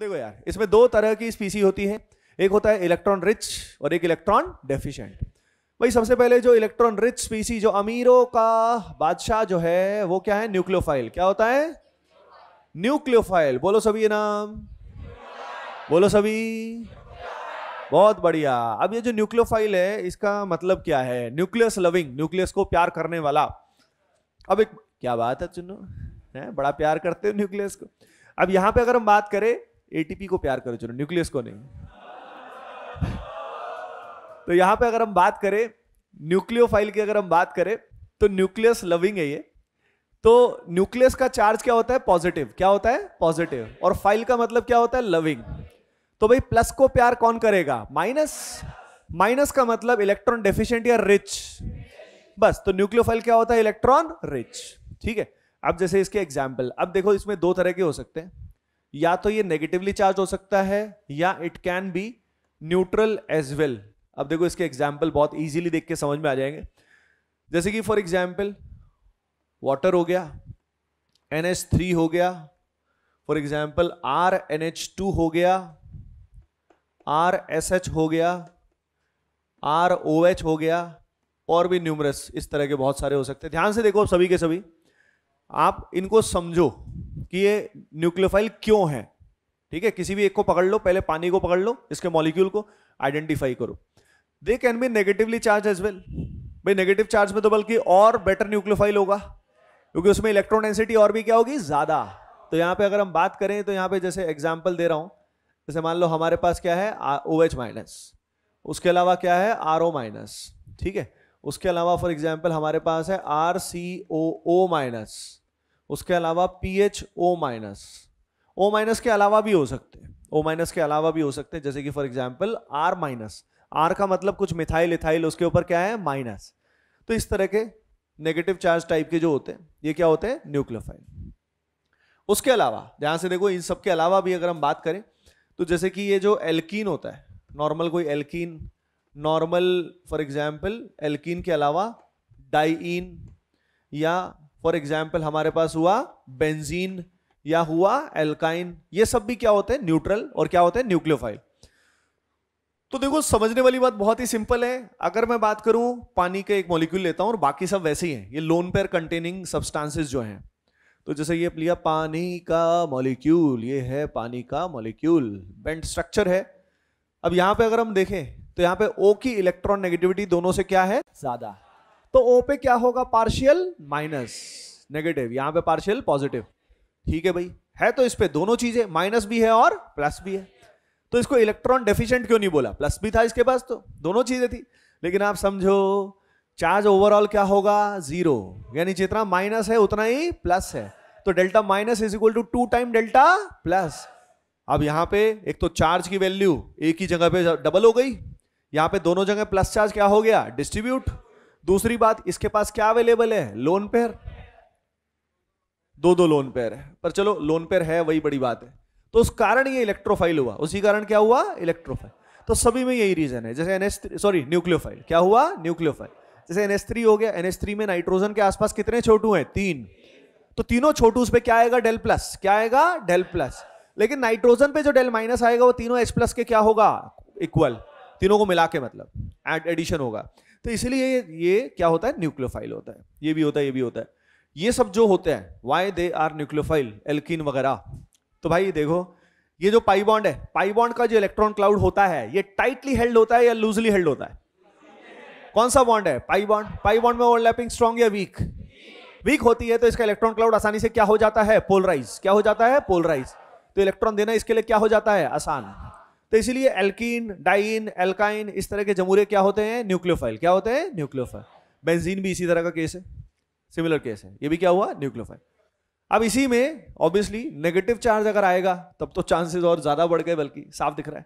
देखो यार इसमें दो तरह की स्पीसी होती है एक होता है इलेक्ट्रॉन रिच और एक इलेक्ट्रॉन डेफिशिएंट भाई सबसे पहले जो इलेक्ट्रॉन रिच स्पीसी जो अमीरों का बादशाह जो है वो क्या है न्यूक्लियोफाइल क्या होता है न्यूक्लियोफाइल बोलो सभी ये नाम बोलो सभी बहुत बढ़िया अब ये जो न्यूक्लियोफाइल है इसका मतलब क्या है न्यूक्लियस लविंग न्यूक्लियस को प्यार करने वाला अब एक क्या बात है चुनो है बड़ा प्यार करते हो न्यूक्लियस को अब यहां पे अगर हम बात करें एटीपी को प्यार करो चलो न्यूक्लियस को नहीं तो यहां पे अगर हम बात करें न्यूक्लियोफाइल की अगर हम बात करें तो न्यूक्लियस लविंग है ये तो न्यूक्लियस का चार्ज क्या होता है पॉजिटिव क्या होता है पॉजिटिव और फाइल का मतलब क्या होता है लविंग तो भाई प्लस को प्यार कौन करेगा माइनस माइनस का मतलब इलेक्ट्रॉन डेफिशिएंट या रिच बस तो न्यूक्लियोफाइल क्या होता है इलेक्ट्रॉन रिच ठीक है अब जैसे इसके एग्जाम्पल अब देखो इसमें दो तरह के हो सकते हैं या तो ये नेगेटिवली चार्ज हो सकता है या it can be neutral as well अब देखो इसके एग्जाम्पल बहुत ईजिली देख के समझ में आ जाएंगे जैसे कि फॉर एग्जाम्पल वाटर हो गया एन एच थ्री हो गया for example R N H two हो गया आर एस एच हो गया आर ओ एच हो गया और भी न्यूमरस इस तरह के बहुत सारे हो सकते हैं ध्यान से देखो सभी के सभी आप इनको समझो कि ये न्यूक्लियोफाइल क्यों है ठीक है किसी भी एक को पकड़ लो पहले पानी को पकड़ लो इसके मॉलिक्यूल को आइडेंटिफाई करो they can be negatively charge as well भाई नेगेटिव चार्ज में तो बल्कि और बेटर न्यूक्लियोफाइल होगा क्योंकि उसमें इलेक्ट्रॉन डेंसिटी और भी क्या होगी ज्यादा तो यहाँ पे अगर हम बात करें तो यहाँ पे जैसे एग्जाम्पल दे रहा हूँ जैसे मान लो हमारे पास क्या है ओ एच माइनस उसके अलावा क्या है आर ओ माइनस ठीक है उसके अलावा फॉर एग्जाम्पल हमारे पास है आर सी ओ ओ माइनस उसके अलावा P H O minus O minus के अलावा भी हो सकते हैं ओ माइनस के अलावा भी हो सकते हैं जैसे कि for example R minus R का मतलब कुछ मिथाइल इथाइल उसके ऊपर क्या है माइनस तो इस तरह के नेगेटिव चार्ज टाइप के जो होते हैं ये क्या होते हैं न्यूक्लियोफाइल उसके अलावा ध्यान से देखो इन सब के अलावा भी अगर हम बात करें तो जैसे कि ये जो एल्कीन होता है नॉर्मल कोई alkene normal for example alkene के अलावा डाईन या फॉर एग्जाम्पल हमारे पास हुआ बेंजीन या हुआ एल्काइन ये सब भी क्या होते हैं न्यूट्रल और क्या होते हैं न्यूक्लियोफाइल तो देखो समझने वाली बात बहुत ही सिंपल है अगर मैं बात करूं पानी का एक मॉलिक्यूल लेता हूं और बाकी सब वैसे ही है ये लोन पेयर कंटेनिंग सब्सटेंसेस जो हैं तो जैसे ये लिया पानी का मॉलिक्यूल ये है पानी का मॉलिक्यूल बेंट स्ट्रक्चर है अब यहां पर अगर हम देखें तो यहां पे ओ की इलेक्ट्रॉन नेगेटिविटी दोनों से क्या है ज्यादा तो ओ पे क्या होगा पार्शियल माइनस नेगेटिव यहां पे पार्शियल पॉजिटिव ठीक है भाई है तो इस पे दोनों चीजें माइनस भी है और प्लस भी है तो इसको इलेक्ट्रॉन डेफिशिएंट क्यों नहीं बोला प्लस भी था इसके पास तो दोनों चीजें थी लेकिन आप समझो चार्ज ओवरऑल क्या होगा जीरो यानी जितना माइनस है उतना ही प्लस है तो delta minus is equal to two time delta plus अब यहां पे एक तो चार्ज की वैल्यू एक ही जगह पे डबल हो गई यहां पे दोनों जगह प्लस चार्ज क्या हो गया डिस्ट्रीब्यूट दूसरी बात इसके पास क्या अवेलेबल है लोन पेयर दो दो लोन पेयर है पर चलो लोन पेयर है वही बड़ी बात है तो उस कारण ये इलेक्ट्रोफाइल हुआ उसी कारण क्या हुआ इलेक्ट्रोफाइल तो सभी में यही रीजन है जैसे एनएस सॉरी न्यूक्लियोफाइल क्या हुआ न्यूक्लियोफाइल जैसे एनएस थ्री हो गया एनएस थ्री में नाइट्रोजन के आसपास कितने छोटू हैं तीन तो तीनों छोटू पर क्या आएगा डेल प्लस क्या आएगा डेल प्लस लेकिन नाइट्रोजन पे जो डेल माइनस आएगा वो तीनों एच प्लस के क्या होगा इक्वल तीनों को मिला के मतलब एडिशन होगा तो इसलिए ये, क्या होता है न्यूक्लियोफाइल होता है ये भी होता है ये भी होता है ये सब जो होते हैं why they are nucleophile alkene वगैरह तो भाई देखो ये जो पाई बॉन्ड है पाई बॉन्ड का जो इलेक्ट्रॉन क्लाउड होता है ये टाइटली हेल्ड होता है या लूजली हेल्ड होता है कौन सा बॉन्ड है पाई बॉन्ड पाई बॉन्ड में ओवरलैपिंग स्ट्रॉन्ग या वीक वीक होती है तो इसका इलेक्ट्रॉन क्लाउड आसानी से क्या हो जाता है पोलराइज क्या हो जाता है पोलराइज तो इलेक्ट्रॉन देना इसके लिए क्या हो जाता है आसान तो इसीलिए एल्कीन डाइन एल्काइन इस तरह के जमूरे क्या होते हैं न्यूक्लियोफाइल क्या होते हैं न्यूक्लियोफाइल बेंजीन भी इसी तरह का केस है सिमिलर केस है ये भी क्या हुआ न्यूक्लियोफाइल अब इसी में ऑब्वियसली नेगेटिव चार्ज अगर आएगा तब तो चांसेस और ज़्यादा बढ़ गए बल्कि साफ दिख रहा है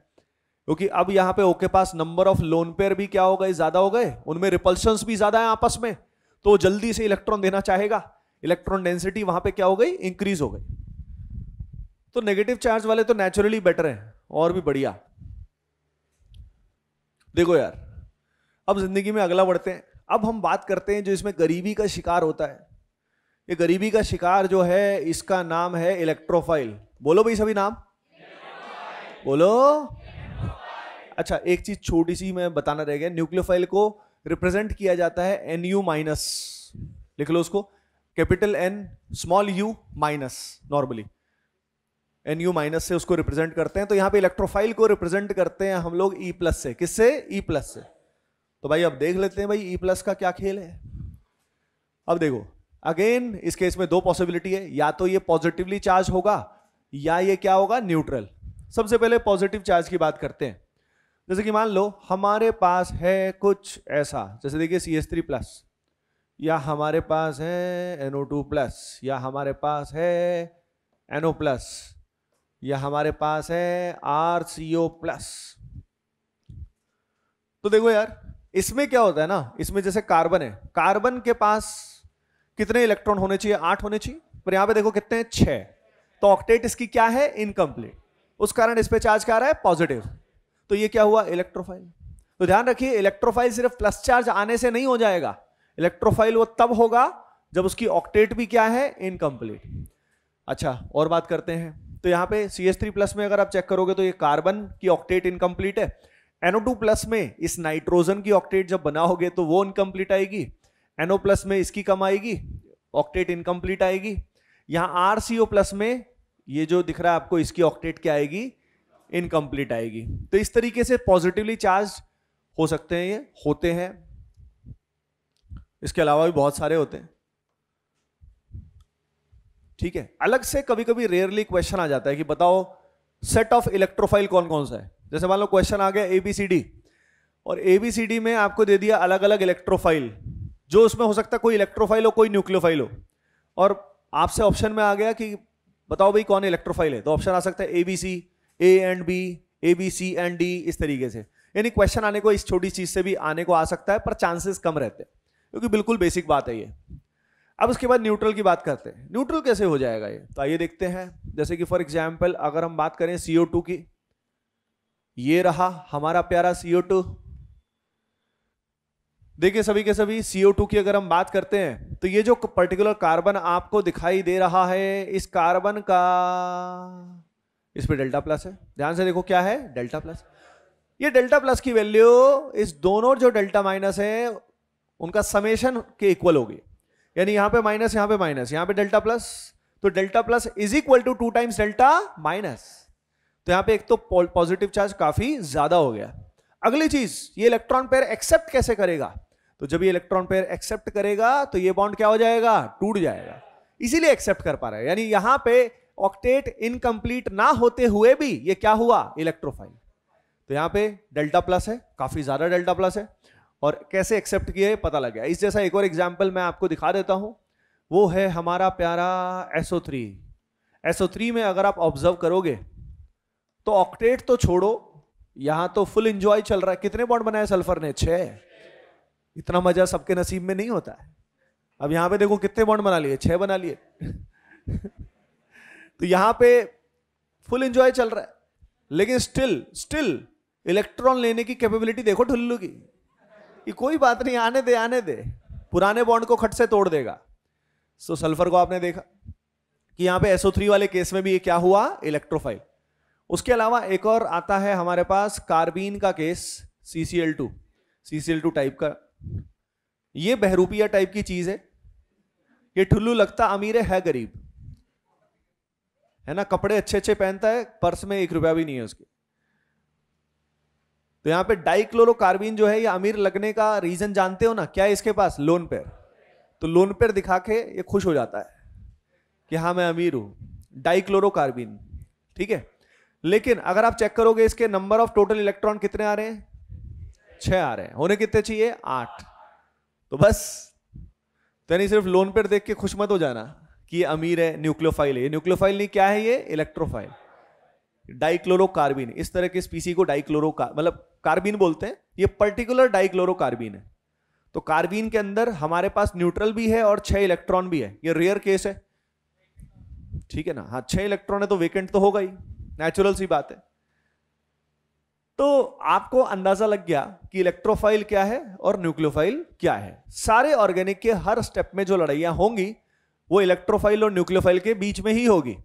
क्योंकि अब यहाँ पे ओके पास नंबर ऑफ लोन पेयर भी क्या हो गए ज़्यादा हो गए उनमें रिपल्शन भी ज़्यादा है आपस में तो जल्दी से इलेक्ट्रॉन देना चाहेगा इलेक्ट्रॉन डेंसिटी वहाँ पे क्या हो गई इंक्रीज हो गई तो नेगेटिव चार्ज वाले तो नेचुरली बेटर हैं और भी बढ़िया देखो यार अब जिंदगी में अगला बढ़ते हैं अब हम बात करते हैं जो इसमें गरीबी का शिकार होता है ये गरीबी का शिकार जो है इसका नाम है इलेक्ट्रोफाइल बोलो भाई सभी नाम बोलो अच्छा एक चीज छोटी सी मैं बताना रह गया न्यूक्लियोफाइल को रिप्रेजेंट किया जाता है एन यू माइनस लिख लो उसको capital N small U minus normally N U minus से उसको रिप्रेजेंट करते हैं तो यहाँ पे इलेक्ट्रोफाइल को रिप्रेजेंट करते हैं हम लोग ई e प्लस से किससे ई e प्लस से तो भाई अब देख लेते हैं भाई ई e प्लस का क्या खेल है अब देखो अगेन इस केस में दो पॉसिबिलिटी है या तो ये पॉजिटिवली चार्ज होगा या ये क्या होगा न्यूट्रल सबसे पहले पॉजिटिव चार्ज की बात करते हैं जैसे कि मान लो हमारे पास है कुछ ऐसा जैसे देखिए सी एस थ्री प्लस या हमारे पास है एनओ टू प्लस या हमारे पास है एनओ प्लस या हमारे पास है आर सी ओ प्लस तो देखो यार इसमें क्या होता है ना इसमें जैसे कार्बन है कार्बन के पास कितने इलेक्ट्रॉन होने चाहिए आठ होने चाहिए पर यहां पे देखो कितने हैं छह तो ऑक्टेट इसकी क्या है इनकम्प्लीट उस कारण इस पर चार्ज क्या रहा है पॉजिटिव तो ये क्या हुआ इलेक्ट्रोफाइल तो ध्यान रखिए इलेक्ट्रोफाइल सिर्फ प्लस चार्ज आने से नहीं हो जाएगा इलेक्ट्रोफाइल वो तब होगा जब उसकी ऑक्टेट भी क्या है इनकम्प्लीट अच्छा और बात करते हैं तो यहाँ पे सी एस थ्री प्लस में अगर आप चेक करोगे तो ये कार्बन की ऑक्टेट इनकम्प्लीट है एनओ टू प्लस में इस नाइट्रोजन की ऑक्टेट जब बनाओगे तो वो इनकम्प्लीट आएगी एनओ प्लस में इसकी कम आएगी ऑक्टेट इनकम्प्लीट आएगी यहाँ आर सी ओ प्लस में ये जो दिख रहा है आपको इसकी ऑक्टेट क्या आएगी इनकम्प्लीट आएगी तो इस तरीके से पॉजिटिवली चार्ज हो सकते हैं ये होते हैं इसके अलावा भी बहुत सारे होते हैं ठीक है अलग से कभी कभी रेयरली क्वेश्चन आ जाता है कि बताओ सेट ऑफ इलेक्ट्रोफाइल कौन कौन सा है जैसे मान लो क्वेश्चन आ गया एबीसीडी और एबीसीडी में आपको दे दिया अलग अलग इलेक्ट्रोफाइल जो उसमें हो सकता है कोई इलेक्ट्रोफाइल हो कोई न्यूक्लियोफाइल हो और आपसे ऑप्शन में आ गया कि बताओ भाई कौन इलेक्ट्रोफाइल है तो ऑप्शन आ सकता है A B C A and B A B C and D इस तरीके से यानी क्वेश्चन आने को इस छोटी चीज से भी आने को आ सकता है पर चांसेस कम रहते हैं क्योंकि बिल्कुल बेसिक बात है ये अब उसके बाद न्यूट्रल की बात करते हैं न्यूट्रल कैसे हो जाएगा ये तो आइए देखते हैं जैसे कि फॉर एग्जाम्पल अगर हम बात करें सीओ टू की ये रहा हमारा प्यारा सीओ टू देखिए सभी के सभी सीओ टू की अगर हम बात करते हैं तो ये जो पर्टिकुलर कार्बन आपको दिखाई दे रहा है इस कार्बन का इस पे डेल्टा प्लस है ध्यान से देखो क्या है डेल्टा प्लस ये डेल्टा प्लस की वैल्यू इस दोनों जो डेल्टा माइनस है उनका समेशन के इक्वल होगी यानी यहां पे माइनस यहां पे माइनस यहां पे डेल्टा प्लस तो delta plus is equal to two times delta minus तो यहां पे एक तो पॉजिटिव चार्ज काफी ज्यादा हो गया अगली चीज ये इलेक्ट्रॉन पेयर एक्सेप्ट कैसे करेगा तो जब ये इलेक्ट्रॉन पेयर एक्सेप्ट करेगा तो ये बॉन्ड क्या हो जाएगा टूट जाएगा इसीलिए एक्सेप्ट कर पा रहा है यानी यहां पे ऑक्टेट इनकम्प्लीट ना होते हुए भी ये क्या हुआ इलेक्ट्रोफाइल तो यहां पे डेल्टा प्लस है काफी ज्यादा डेल्टा प्लस है और कैसे एक्सेप्ट किया पता लग गया इस जैसा एक और एग्जाम्पल मैं आपको दिखा देता हूँ वो है हमारा प्यारा थ्री एसओ थ्री में अगर आप ऑब्जर्व करोगे तो ऑक्टेट तो छोड़ो यहाँ तो फुल इंजॉय चल रहा है कितने बॉन्ड बनाए सल्फर ने छः इतना मजा सबके नसीब में नहीं होता है अब यहाँ पे देखो कितने बॉन्ड बना लिए छः बना लिए तो यहाँ पे फुल इंजॉय चल रहा है लेकिन स्टिल स्टिल इलेक्ट्रॉन लेने की कैपेबिलिटी देखो ढुल्लू की ये कोई बात नहीं आने दे आने दे पुराने बॉन्ड को खट से तोड़ देगा सो सल्फर को आपने देखा कि यहां पे SO3 वाले केस में भी ये क्या हुआ इलेक्ट्रोफाइल उसके अलावा एक और आता है हमारे पास कार्बीन का केस CCl2 CCl2 टाइप का ये बहरूपिया टाइप की चीज है ये ठुल्लू लगता अमीर है गरीब है ना कपड़े अच्छे अच्छे पहनता है पर्स में एक रुपया भी नहीं है उसके तो यहां पे डाइक्लोरोकार्बिन जो है ये अमीर लगने का रीजन जानते हो ना क्या है इसके पास लोन पेयर तो लोन पेयर दिखा के ये खुश हो जाता है कि हाँ मैं अमीर हूं डाइक्लोरोकार्बिन ठीक है लेकिन अगर आप चेक करोगे इसके नंबर ऑफ टोटल इलेक्ट्रॉन कितने आ रहे हैं छह आ रहे हैं होने कितने चाहिए आठ तो बस तो यानी सिर्फ लोन पेयर देख के खुश मत हो जाना कि ये अमीर है न्यूक्लियोफाइल है न्यूक्लियोफाइल नहीं क्या है ये इलेक्ट्रोफाइल डाइक्लोरोकार्बिन इस तरह के स्पीसी को डाइक्लोरो मतलब कार्बिन बोलते हैं ये पर्टिकुलर डाइक्लोरोकार्बिन है तो कार्बिन के अंदर हमारे पास न्यूट्रल भी है और छह इलेक्ट्रॉन भी है ये रेयर केस है ठीक है ना हाँ छह इलेक्ट्रॉन है तो वेकेंट तो होगा ही नेचुरल सी बात है तो आपको अंदाजा लग गया कि इलेक्ट्रोफाइल क्या है और न्यूक्लियोफाइल क्या है सारे ऑर्गेनिक के हर स्टेप में जो लड़ाइयां होंगी वो इलेक्ट्रोफाइल और न्यूक्लियोफाइल के बीच में ही होगी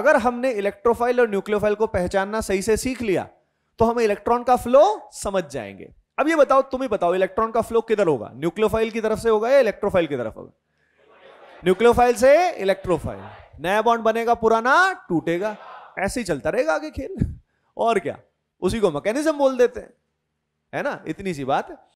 अगर हमने इलेक्ट्रोफाइल और न्यूक्लियोफाइल को पहचानना सही से सीख लिया तो हम इलेक्ट्रॉन का फ्लो समझ जाएंगे अब ये बताओ तुम ही बताओ इलेक्ट्रॉन का फ्लो किधर होगा न्यूक्लियोफाइल की तरफ से होगा या इलेक्ट्रोफाइल की तरफ होगा न्यूक्लियोफाइल से इलेक्ट्रोफाइल नया बॉन्ड बनेगा पुराना टूटेगा ऐसे ही चलता रहेगा आगे खेल और क्या उसी को मैकेनिज्म बोल देते हैं है ना इतनी सी बात